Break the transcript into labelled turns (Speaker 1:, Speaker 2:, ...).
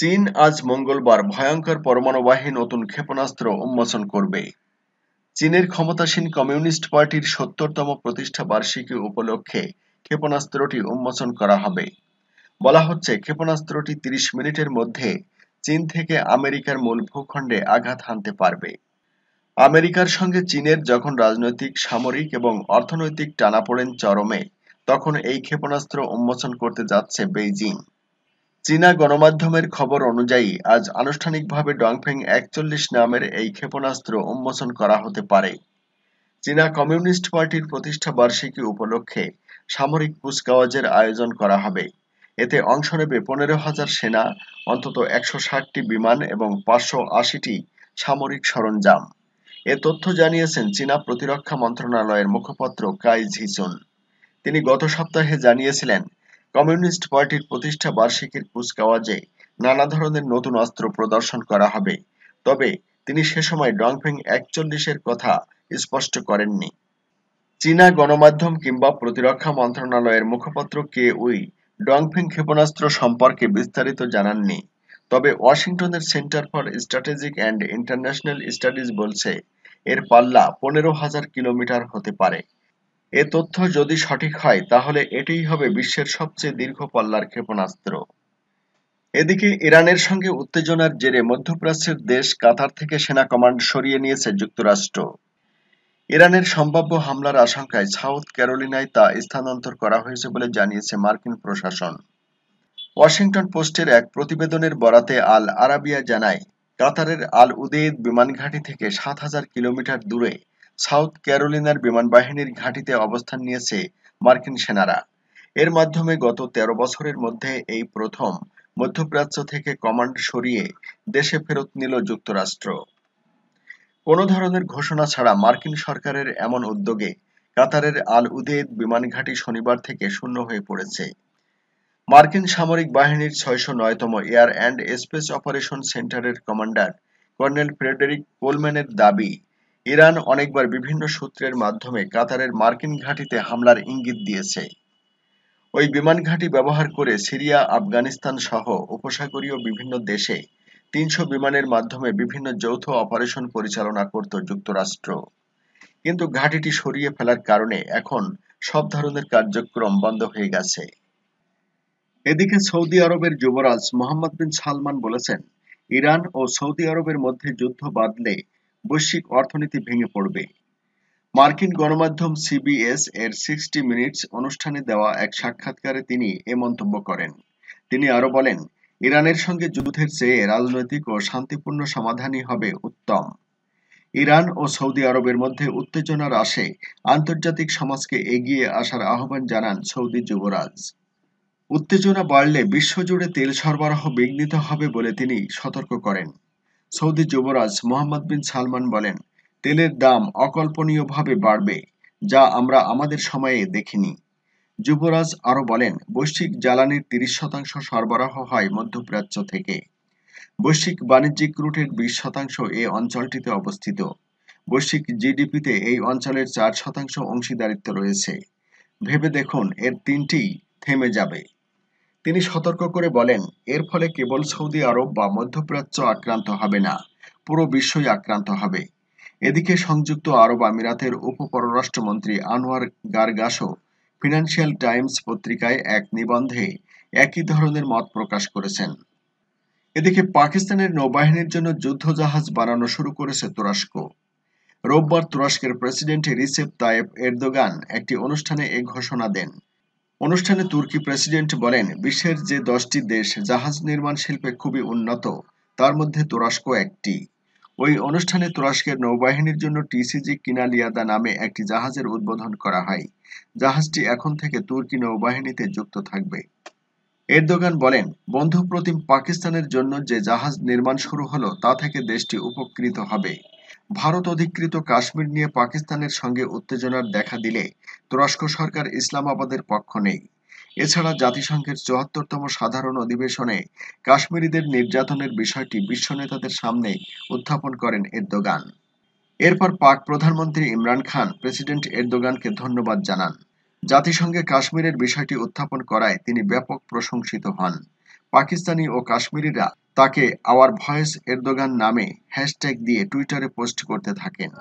Speaker 1: চীন আজ মঙ্গলবার ভয়ঙ্কর পরমাণুবাহী নতুন ক্ষেপণাস্ত্র উন্মোচন করবে চীনের ক্ষমতাসীন কমিউনিস্ট পার্টির সত্তরতম প্রতিষ্ঠা বার্ষিকী উপলক্ষে ক্ষেপণাস্ত্রটি উন্মোচন করা হবে বলা হচ্ছে ক্ষেপণাস্ত্রটি ৩০ মিনিটের মধ্যে চীন থেকে আমেরিকার মূল ভূখণ্ডে আঘাত হানতে পারবে আমেরিকার সঙ্গে চীনের যখন রাজনৈতিক সামরিক এবং অর্থনৈতিক টানাপোড়েন চরমে তখন এই ক্ষেপণাস্ত্র উন্মোচন করতে যাচ্ছে বেইজিং চীনা গণমাধ্যমের খবর অনুযায়ী আজ আনুষ্ঠানিকভাবে ডংফেং একচল্লিশ নামের এই ক্ষেপণাস্ত্র উন্মোচন করা হতে পারে চীনা কমিউনিস্ট পার্টির প্রতিষ্ঠা বার্ষিকী উপলক্ষে সামরিক কুচকাওয়াজের আয়োজন করা হবে এতে অংশ নেবে পনেরো হাজার সেনা অন্তত একশো ষাটটি বিমান এবং পাঁচশো আশিটি সামরিক সরঞ্জাম এ তথ্য জানিয়েছেন চীনা প্রতিরক্ষা মন্ত্রণালয়ের মুখপাত্র কাই ঝিচুন তিনি গত সপ্তাহে জানিয়েছিলেন কমিউনিস্ট পার্টির প্রতিষ্ঠা বার্ষিকীর কুচকাওয়াজে নানা ধরনের নতুন অস্ত্র প্রদর্শন করা হবে তবে তিনি সে সময় ডংফেং একচল্লিশের কথা স্পষ্ট করেননি চীনা গণমাধ্যম কিংবা প্রতিরক্ষা মন্ত্রণালয়ের মুখপাত্র কে উই ডংফেং ক্ষেপণাস্ত্র সম্পর্কে বিস্তারিত জানাননি তবে ওয়াশিংটনের Center for Strategic and International Studies বলছে এর পাল্লা পনেরো হাজার কিলোমিটার হতে পারে এ তথ্য যদি সঠিক হয় তাহলে এটাই হবে বিশ্বের সবচেয়ে দীর্ঘ পাল্লার ক্ষেপণাস্ত্র এদিকে ইরানের সঙ্গে উত্তেজনার জেরে মধ্যপ্রাচ্যের দেশ কাতার থেকে সেনা কমান্ড সরিয়ে নিয়েছে যুক্তরাষ্ট্র ইরানের সম্ভাব্য হামলার আশঙ্কায় সাউথ ক্যারোলিনায় তা স্থানান্তর করা হয়েছে বলে জানিয়েছে মার্কিন প্রশাসন ওয়াশিংটন পোস্টের এক প্রতিবেদনের বরাতে আল আরাবিয়া জানায় কাতারের আল উদেদ বিমানঘাঁটি থেকে সাত হাজার কিলোমিটার দূরে সাউথ ক্যারোলিনার বিমান বাহিনীর ঘাঁটিতে অবস্থান নিয়েছে মার্কিন সেনারা এর মাধ্যমে গত ১৩ বছরের মধ্যে এই প্রথম মধ্যপ্রাচ্য থেকে কমান্ড সরিয়ে দেশে ফেরত নিল যুক্তরাষ্ট্র কোন ধরনের ঘোষণা ছাড়া মার্কিন সরকারের এমন উদ্যোগে কাতারের আল উদেদ বিমান ঘাঁটি শনিবার থেকে শূন্য হয়ে পড়েছে মার্কিন সামরিক বাহিনীর ছয়শো নয়তম এয়ার অ্যান্ড স্পেস অপারেশন সেন্টারের কমান্ডার কর্নেল ফ্রেডেরিক কোলম্যানের দাবি ইরান অনেকবার বিভিন্ন সূত্রের মাধ্যমে কাতারের মার্কিন ঘাঁটিতে হামলার ইঙ্গিত দিয়েছে ওই বিমান ঘাঁটি ব্যবহার করে সিরিয়া আফগানিস্তান সহ উপসাগরীয় বিভিন্ন দেশে তিনশো বিমানের মাধ্যমে বিভিন্ন যৌথ অপারেশন পরিচালনা করত যুক্তরাষ্ট্র কিন্তু ঘাঁটিটি সরিয়ে ফেলার কারণে এখন সব ধরনের কার্যক্রম বন্ধ হয়ে গেছে এদিকে সৌদি আরবের যুবরাজ মোহাম্মদ বিন সালমান বলেছেন ইরান ও সৌদি আরবের মধ্যে যুদ্ধ বাঁধলে বৈশ্বিক অর্থনীতি ভেঙে পড়বে মার্কিন গণমাধ্যম সিবিএস এর সিক্সটি মিনিটস অনুষ্ঠানে দেওয়া এক সাক্ষাৎকারে তিনি এ মন্তব্য করেন তিনি আরও বলেন ইরানের সঙ্গে যুদ্ধের চেয়ে রাজনৈতিক ও শান্তিপূর্ণ সমাধানই হবে উত্তম ইরান ও সৌদি আরবের মধ্যে উত্তেজনা হ্রাসে আন্তর্জাতিক সমাজকে এগিয়ে আসার আহ্বান জানান সৌদি যুবরাজ উত্তেজনা বাড়লে বিশ্বজুড়ে তেল সরবরাহ বিঘ্নিত হবে বলে তিনি সতর্ক করেন সৌদি যুবরাজ মোহাম্মদ বিন সালমান বলেন তেলের দাম অকল্পনীয়ভাবে বাড়বে যা আমরা আমাদের সময়ে দেখিনি যুবরাজ আরও বলেন বৈশ্বিক জ্বালানির তিরিশ শতাংশ সরবরাহ হয় মধ্যপ্রাচ্য থেকে বৈশ্বিক বাণিজ্যিক রুটের বিশ শতাংশ এ অঞ্চলটিতে অবস্থিত বৈশ্বিক জিডিপিতে এই অঞ্চলের চার শতাংশ অংশীদারিত্ব রয়েছে ভেবে দেখুন এর তিনটি থেমে যাবে তিনি সতর্ক করে বলেন এর ফলে কেবল সৌদি আরব বা মধ্যপ্রাচ্য আক্রান্ত হবে না পুরো বিশ্বই আক্রান্ত হবে এদিকে সংযুক্ত আরব আমিরাতের উপপররাষ্ট্রমন্ত্রী আনোয়ার গার্গাসো ফিনান্সিয়াল টাইমস পত্রিকায় এক নিবন্ধে একই ধরনের মত প্রকাশ করেছেন এদিকে পাকিস্তানের নৌবাহিনীর জন্য যুদ্ধজাহাজ বানানো শুরু করেছে তুরস্ক রোববার তুরস্কের প্রেসিডেন্ট রিসেপ তায়েব এরদোগান একটি অনুষ্ঠানে এ ঘোষণা দেন অনুষ্ঠানে তুর্কি প্রেসিডেন্ট বলেন বিশ্বের যে দশটি দেশ জাহাজ নির্মাণ শিল্পে খুবই উন্নত তার মধ্যে তুরস্ক একটি ওই অনুষ্ঠানে তুরস্কের নৌবাহিনীর জন্য টিসিজি কিনালিয়াদা নামে একটি জাহাজের উদ্বোধন করা হয় জাহাজটি এখন থেকে তুর্কি নৌবাহিনীতে যুক্ত থাকবে এরদোগান বলেন বন্ধু প্রতিম পাকিস্তানের জন্য যে জাহাজ নির্মাণ শুরু হলো তা থেকে দেশটি উপকৃত হবে ভারত অধিকৃত কাশ্মীর নিয়ে পাকিস্তানের সঙ্গে উত্তেজনার দেখা দিলে তুরস্ক সরকার ইসলামাবাদের পক্ষ নেই এছাড়া জাতিসংঘের চুয়াত্তরতম সাধারণ অধিবেশনে কাশ্মীরিদের নির্যাতনের বিষয়টি বিশ্ব নেতাদের সামনে উত্থাপন করেন এরদোগান এরপর পাক প্রধানমন্ত্রী ইমরান খান প্রেসিডেন্ট এরদোগানকে ধন্যবাদ জানান জাতিসংঘে কাশ্মীরের বিষয়টি উত্থাপন করায় তিনি ব্যাপক প্রশংসিত হন পাকিস্তানি ও কাশ্মীরিরা তাকে আওয়ার ভয়েস এরদোগান নামে হ্যাশট্যাগ দিয়ে টুইটারে পোস্ট করতে থাকেন